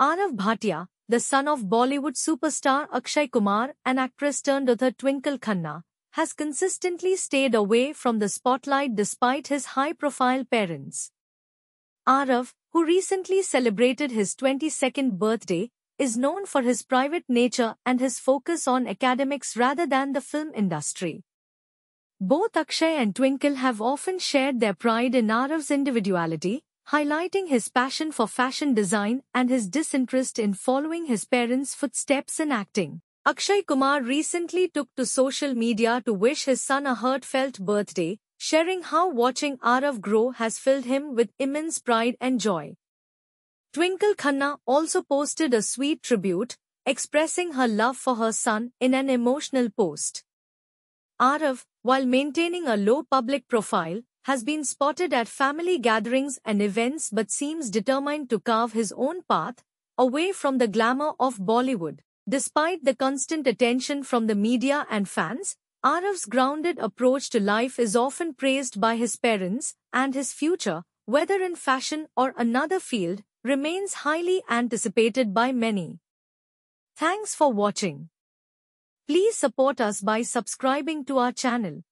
Arav Bhatia, the son of Bollywood superstar Akshay Kumar and actress turned author Twinkle Khanna, has consistently stayed away from the spotlight despite his high-profile parents. Arav, who recently celebrated his 22nd birthday, is known for his private nature and his focus on academics rather than the film industry. Both Akshay and Twinkle have often shared their pride in Arav's individuality, highlighting his passion for fashion design and his disinterest in following his parents' footsteps in acting. Akshay Kumar recently took to social media to wish his son a heartfelt birthday, sharing how watching Arav grow has filled him with immense pride and joy. Twinkle Khanna also posted a sweet tribute, expressing her love for her son in an emotional post. Arav, while maintaining a low public profile, has been spotted at family gatherings and events but seems determined to carve his own path away from the glamour of Bollywood. Despite the constant attention from the media and fans, Arav's grounded approach to life is often praised by his parents, and his future, whether in fashion or another field, remains highly anticipated by many. Thanks for watching. Please support us by subscribing to our channel.